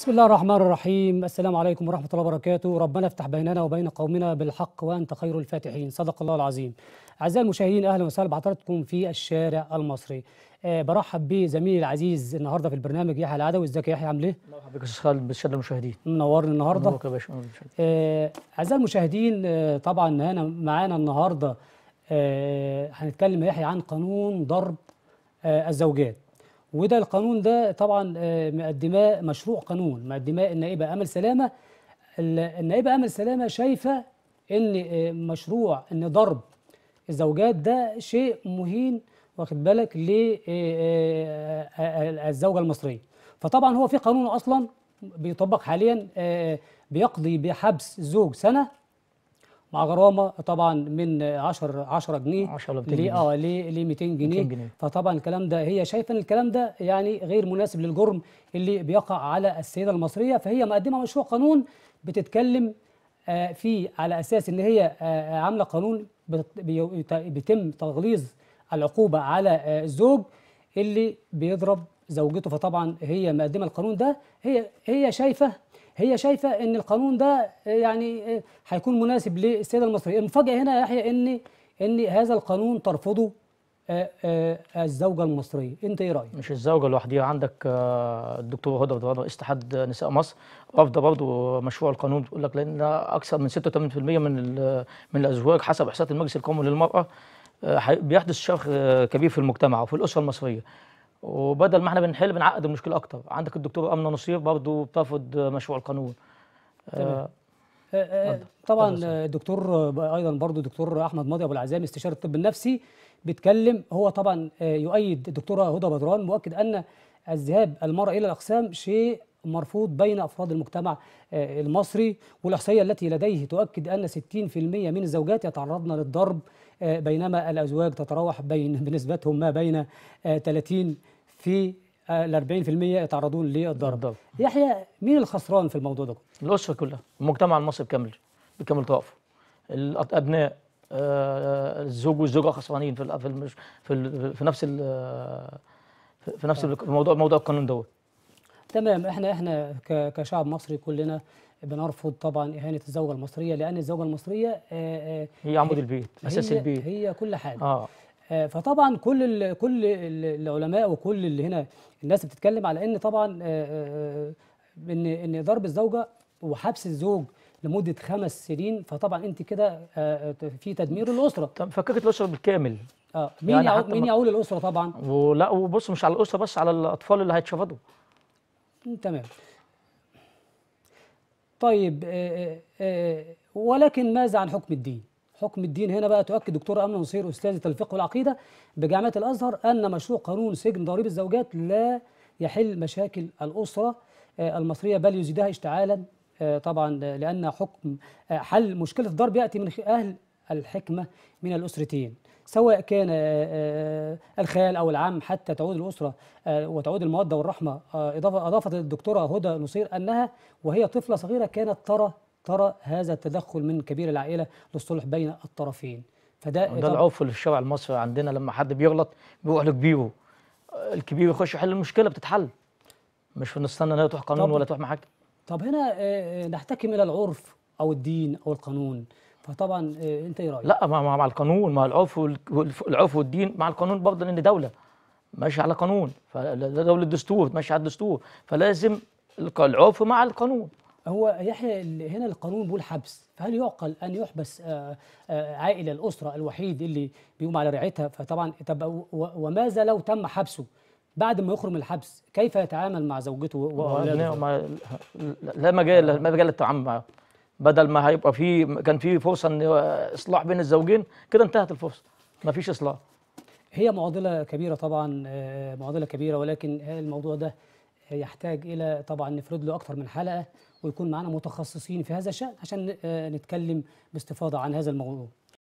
بسم الله الرحمن الرحيم السلام عليكم ورحمة الله وبركاته ربنا افتح بيننا وبين قومنا بالحق وأنت خير الفاتحين صدق الله العظيم أعزائي المشاهدين أهلا وسهلا بحضراتكم في الشارع المصري أه برحب بزميلي العزيز النهارده في البرنامج يحيى العدوي ازيك يا يحيى عامل ايه؟ مرحبا بك يا استاذ خالد بالشاده المشاهدين منورني النهارده منورك يا باشا آه، اعزائي المشاهدين أه طبعا هنا معانا النهارده أه هنتكلم يحيى عن قانون ضرب آه، الزوجات وده القانون ده طبعا آه، مقدماه مشروع قانون مقدماه النائبه امل سلامه النائبه امل سلامه شايفه ان آه، مشروع ان ضرب الزوجات ده شيء مهين واخد بالك للزوجه آه، المصريه فطبعا هو في قانون اصلا بيطبق حاليا بيقضي بحبس الزوج سنه مع غرامه طبعا من 10 10 جنيه 10 ل 200 جنيه اه ل 200 جنيه فطبعا الكلام ده هي شايفه ان الكلام ده يعني غير مناسب للجرم اللي بيقع على السيده المصريه فهي مقدمه مشروع قانون بتتكلم آه، فيه على اساس ان هي آه، آه، عامله قانون بيتم تغليظ العقوبه على الزوج اللي بيضرب زوجته فطبعا هي مقدمه القانون ده هي هي شايفه هي شايفه ان القانون ده آه، يعني آه، هيكون مناسب للسيده المصريه المفاجاه هنا يا يحيى ان ان هذا القانون ترفضه آه، الزوجه المصريه انت ايه رايك مش الزوجه لوحدها عندك الدكتور هدى رئيس اتحاد نساء مصر رافضه برضه مشروع القانون بتقول لك لان اكثر من 86% من من الازواج حسب احصاءات المجلس القومي للمراه بيحدث شرخ كبير في المجتمع وفي الاسره المصريه وبدل ما احنا بنحل بنعقد المشكله اكتر عندك الدكتور امنه نصير برضه بترفض مشروع القانون تمام. آه, آه،, آه، طبعا الدكتور ايضا برضو الدكتور احمد ماضي ابو العزام استشاري الطب النفسي بيتكلم هو طبعا آه، يؤيد الدكتوره هدى بدران مؤكد ان الذهاب المراه الى الاقسام شيء مرفوض بين أفراد المجتمع آه، المصري والإحصائية التي لديه تؤكد أن 60% من الزوجات يتعرضن للضرب آه، بينما الأزواج تتراوح بين بنسبتهم ما بين 30 آه، في ال 40% يتعرضون للضرب يحيى مين الخسران في الموضوع ده الأسرة كلها المجتمع المصري بكامل بكامل طرفه الأبناء الزوج والزوجة خسرانين في في في نفس في نفس الموضوع موضوع القانون دوت تمام احنا احنا كشعب مصري كلنا بنرفض طبعا اهانه الزوجه المصريه لان الزوجه المصريه آه، آه، هي عمود البيت اساس البيت هي كل حاجه آه. آه، فطبعا كل الـ كل الـ العلماء وكل اللي هنا الناس بتتكلم على ان طبعا ان ان ضرب الزوجه وحبس الزوج لمده خمس سنين فطبعا انت كده في تدمير الاسره طب فككت الاسره بالكامل اه مين يعني مين يعول الاسره طبعا ولا وبص مش على الاسره بس على الاطفال اللي هيتشفطوا تمام طيب آه، آه، آه، ولكن ماذا عن حكم الدين؟ حكم الدين هنا بقى تؤكد دكتور امن نصير أستاذة الفقه والعقيدة بجامعة الأزهر أن مشروع قانون سجن ضريب الزوجات لا يحل مشاكل الأسرة المصرية بل يزيدها اشتعالا طبعا لأن حكم حل مشكلة الضرب يأتي من أهل الحكمة من الأسرتين سواء كان آه، آه، الخال أو العم حتى تعود الأسرة آه، وتعود المودة والرحمة أضافت الدكتورة هدى نصير أنها وهي طفلة صغيرة كانت ترى ترى هذا التدخل من كبير العائلة للصلح بين الطرفين فده ده العرف اللي في الشارع المصري عندنا لما حد بيغلط بيروح لكبيره الكبير يخش يحل المشكله بتتحل مش بنستنى انها تروح قانون ولا تروح محاكم طب هنا نحتكم الى العرف او الدين او القانون فطبعا آه، انت ايه رايك؟ لا مع, مع القانون مع العرف العفو والدين مع القانون برضه لان دوله ماشيه على قانون دوله دستور ماشيه على الدستور فلازم العرف مع القانون هو يحيى هنا القانون بيقول حبس فهل يعقل ان يحبس آه، آه، عائله الاسره الوحيد اللي بيقوم على رعايتها فطبعا طب وماذا لو تم حبسه بعد ما يخرج من الحبس كيف يتعامل مع زوجته واولاده لا مجال لا مجال للتعامل معه بدل ما هيبقى في كان في فرصه ان اصلاح بين الزوجين كده انتهت الفرصه ما فيش اصلاح هي معضله كبيره طبعا آه، معضله كبيره ولكن الموضوع ده يحتاج الى طبعا نفرد له أكثر من حلقه ويكون معنا متخصصين في هذا الشان عشان آه، نتكلم باستفاضه عن هذا الموضوع